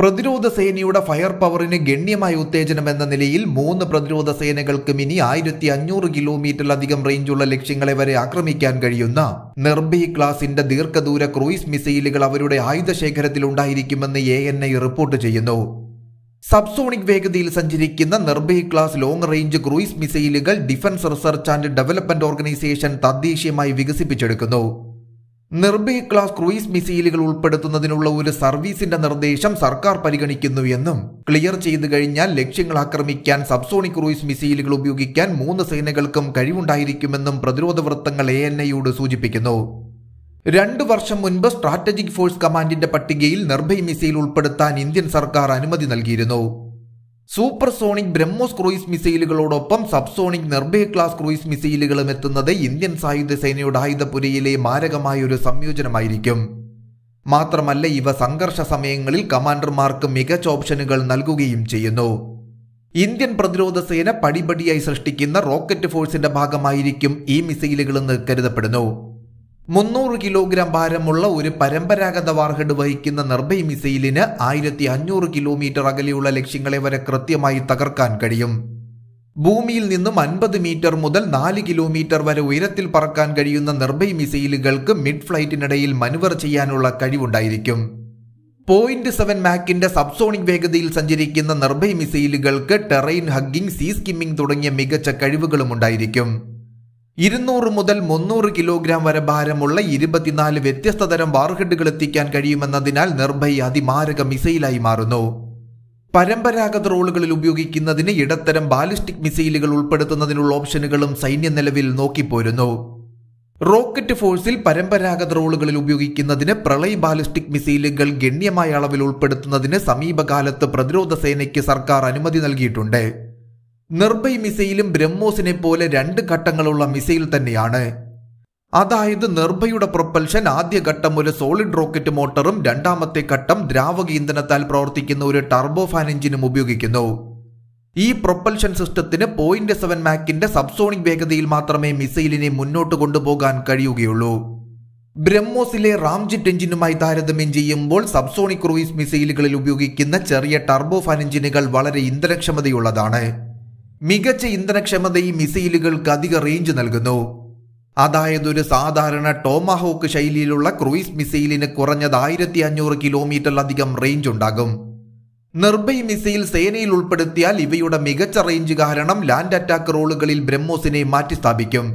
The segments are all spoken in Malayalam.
പ്രതിരോധ സേനയുടെ ഫയർ പവറിന് ഗണ്യമായ ഉത്തേജനം എന്ന നിലയിൽ മൂന്ന് പ്രതിരോധ സേനകൾക്കും ഇനി ആയിരത്തി അഞ്ഞൂറ് കിലോമീറ്ററിലധികം റേഞ്ചുള്ള ലക്ഷ്യങ്ങളെ വരെ ആക്രമിക്കാൻ കഴിയുന്ന നിർഭി ക്ലാസിന്റെ ദീർഘദൂര ക്രൂയിസ് മിസൈലുകൾ അവരുടെ ആയുധശേഖരത്തിൽ ഉണ്ടായിരിക്കുമെന്ന് എ എൻ ഐ റിപ്പോർട്ട് ചെയ്യുന്നു സബ്സോണിക് വേഗതയിൽ സഞ്ചരിക്കുന്ന Nirbhay class long range cruise മിസൈലുകൾ defence research and development organisation തദ്ദേശീയമായി വികസിപ്പിച്ചെടുക്കുന്നു നിർഭയ ക്ലാസ് ക്രൂയിസ് മിസൈലുകൾ ഉൾപ്പെടുത്തുന്നതിനുള്ള ഒരു സർവീസിന്റെ നിർദ്ദേശം സർക്കാർ പരിഗണിക്കുന്നു എന്നും ക്ലിയർ ചെയ്തു കഴിഞ്ഞാൽ ലക്ഷ്യങ്ങൾ ആക്രമിക്കാൻ സബ്സോണിക് ക്രൂയിസ് മിസൈലുകൾ ഉപയോഗിക്കാൻ മൂന്ന് സേനകൾക്കും കഴിവുണ്ടായിരിക്കുമെന്നും പ്രതിരോധ വൃത്തങ്ങൾ എ എൻ ഐയോട് സൂചിപ്പിക്കുന്നു രണ്ടു വർഷം മുൻപ് സ്ട്രാറ്റജിക് ഫോഴ്സ് കമാൻഡിന്റെ പട്ടികയിൽ നിർഭയ് മിസൈൽ ഉൾപ്പെടുത്താൻ ഇന്ത്യൻ സർക്കാർ അനുമതി നൽകിയിരുന്നു സൂപ്പർസോണിക് ബ്രഹ്മോസ് ക്രൂയിസ് മിസൈലുകളോടൊപ്പം സബ്സോണിക് നിർഭയ ക്ലാസ് ക്രൂയിസ് മിസൈലുകളും എത്തുന്നത് ഇന്ത്യൻ സായുധ സേനയുടെ ആയുധപുരയിലെ മാരകമായ ഒരു സംയോജനമായിരിക്കും മാത്രമല്ല ഇവ സംഘർഷ സമയങ്ങളിൽ കമാൻഡർമാർക്ക് മികച്ച ഓപ്ഷനുകൾ നൽകുകയും ചെയ്യുന്നു ഇന്ത്യൻ പ്രതിരോധ സേന പടിപടിയായി സൃഷ്ടിക്കുന്ന റോക്കറ്റ് ഫോഴ്സിന്റെ ഭാഗമായിരിക്കും ഈ മിസൈലുകളെന്ന് കരുതപ്പെടുന്നു മുന്നൂറ് കിലോഗ്രാം ഭാരമുള്ള ഒരു പരമ്പരാഗത വാർഹെഡ് വഹിക്കുന്ന നിർഭയ മിസൈലിന് ആയിരത്തി അഞ്ഞൂറ് കിലോമീറ്റർ അകലെയുള്ള ലക്ഷ്യങ്ങളെ വരെ കൃത്യമായി തകർക്കാൻ കഴിയും ഭൂമിയിൽ നിന്നും അൻപത് മീറ്റർ മുതൽ നാല് കിലോമീറ്റർ വരെ ഉയരത്തിൽ പറക്കാൻ കഴിയുന്ന നിർഭയ മിസൈലുകൾക്ക് മിഡ് ഫ്ലൈറ്റിനിടയിൽ മനുവർ ചെയ്യാനുള്ള കഴിവുണ്ടായിരിക്കും പോയിന്റ് സെവൻ മാക്കിന്റെ സബ്സോണിക് വേഗതയിൽ സഞ്ചരിക്കുന്ന നിർഭയ മിസൈലുകൾക്ക് ടെറൈൻ ഹഗ്ഗിംഗ് സീ സ്കിമ്മിംഗ് തുടങ്ങിയ മികച്ച കഴിവുകളും ഉണ്ടായിരിക്കും ഇരുന്നൂറ് മുതൽ മുന്നൂറ് കിലോഗ്രാം വരെ ഭാരമുള്ള ഇരുപത്തിനാല് വ്യത്യസ്ത തരം വാർഹെഡുകൾ എത്തിക്കാൻ കഴിയുമെന്നതിനാൽ നിർഭയ അതിമാരക മിസൈലായി മാറുന്നു പരമ്പരാഗത റോളുകളിൽ ഉപയോഗിക്കുന്നതിന് ഇടത്തരം ബാലിസ്റ്റിക് മിസൈലുകൾ ഉൾപ്പെടുത്തുന്നതിനുള്ള ഓപ്ഷനുകളും സൈന്യം നിലവിൽ നോക്കിപ്പോരുന്നു റോക്കറ്റ് ഫോഴ്സിൽ പരമ്പരാഗത റോളുകളിൽ ഉപയോഗിക്കുന്നതിന് പ്രളയ ബാലിസ്റ്റിക് മിസൈലുകൾ ഗണ്യമായ അളവിൽ ഉൾപ്പെടുത്തുന്നതിന് സമീപകാലത്ത് പ്രതിരോധ സേനയ്ക്ക് സർക്കാർ അനുമതി നൽകിയിട്ടുണ്ട് നിർഭയ് മിസൈലും ബ്രഹ്മോസിനെ പോലെ രണ്ട് ഘട്ടങ്ങളുള്ള മിസൈൽ തന്നെയാണ് അതായത് നിർഭയുടെ പ്രൊപ്പൽഷൻ ആദ്യ ഘട്ടം ഒരു സോളിഡ് റോക്കറ്റ് മോട്ടറും രണ്ടാമത്തെ ഘട്ടം ദ്രാവക ഇന്ധനത്താൽ പ്രവർത്തിക്കുന്ന ഒരു ടർബോഫാൻ എഞ്ചിനും ഉപയോഗിക്കുന്നു ഈ പ്രൊപ്പൽഷൻ സിസ്റ്റത്തിന് പോയിന്റ് സെവൻ മാക്കിന്റെ സബ്സോണിക് വേഗതയിൽ മാത്രമേ മിസൈലിനെ മുന്നോട്ട് കൊണ്ടുപോകാൻ കഴിയുകയുള്ളൂ ബ്രഹ്മോസിലെ റാംജിറ്റ് എഞ്ചിനുമായി താരതമ്യം ചെയ്യുമ്പോൾ സബ്സോണിക് ക്രൂയിസ് മിസൈലുകളിൽ ഉപയോഗിക്കുന്ന ചെറിയ ടർബോഫാൻ എഞ്ചിനുകൾ വളരെ ഇന്ധനക്ഷമതയുള്ളതാണ് മികച്ച ഈ മിസൈലുകൾക്ക് അധിക റേഞ്ച് നൽകുന്നു അതായത് ഒരു സാധാരണ ടോമഹോക്ക് ശൈലിയിലുള്ള ക്രൂയിസ് മിസൈലിന് കുറഞ്ഞത് ആയിരത്തി അഞ്ഞൂറ് കിലോമീറ്ററിലധികം റേഞ്ച് ഉണ്ടാകും നിർഭയ് മിസൈൽ സേനയിൽ ഉൾപ്പെടുത്തിയാൽ ഇവയുടെ മികച്ച റേഞ്ച് കാരണം ലാൻഡ് അറ്റാക്ക് റോളുകളിൽ ബ്രഹ്മോസിനെ മാറ്റിസ്ഥാപിക്കും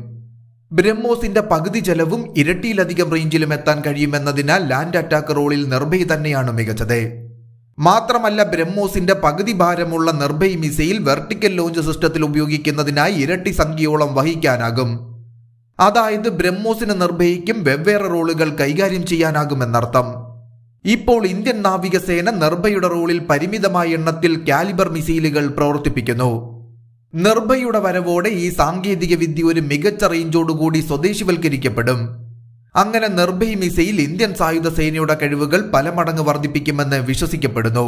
ബ്രഹ്മോസിന്റെ പകുതി ചെലവും ഇരട്ടിയിലധികം റേഞ്ചിലും എത്താൻ കഴിയുമെന്നതിനാൽ ലാൻഡ് അറ്റാക്ക് റോളിൽ നിർഭയ് തന്നെയാണ് മികച്ചത് മാത്രമല്ല ബ്രഹ്മോസിന്റെ പകുതി ഭാരമുള്ള നിർഭയ് മിസൈൽ വെർട്ടിക്കൽ ലോഞ്ച് സിസ്റ്റത്തിൽ ഉപയോഗിക്കുന്നതിനായി ഇരട്ടി സംഖ്യയോളം വഹിക്കാനാകും അതായത് ബ്രഹ്മോസിന് നിർഭയിക്കും വെവ്വേറെ റോളുകൾ കൈകാര്യം ചെയ്യാനാകുമെന്നർത്ഥം ഇപ്പോൾ ഇന്ത്യൻ നാവികസേന നിർഭയുടെ റോളിൽ പരിമിതമായ എണ്ണത്തിൽ കാലിബർ മിസൈലുകൾ പ്രവർത്തിപ്പിക്കുന്നു നിർഭയുടെ വരവോടെ ഈ സാങ്കേതിക വിദ്യ ഒരു മികച്ച റേഞ്ചോടുകൂടി സ്വദേശിവൽക്കരിക്കപ്പെടും അങ്ങനെ നിർഭയ മിസൈൽ ഇന്ത്യൻ സായുധ സേനയുടെ കഴിവുകൾ പല മടങ്ങ് വർദ്ധിപ്പിക്കുമെന്ന് വിശ്വസിക്കപ്പെടുന്നു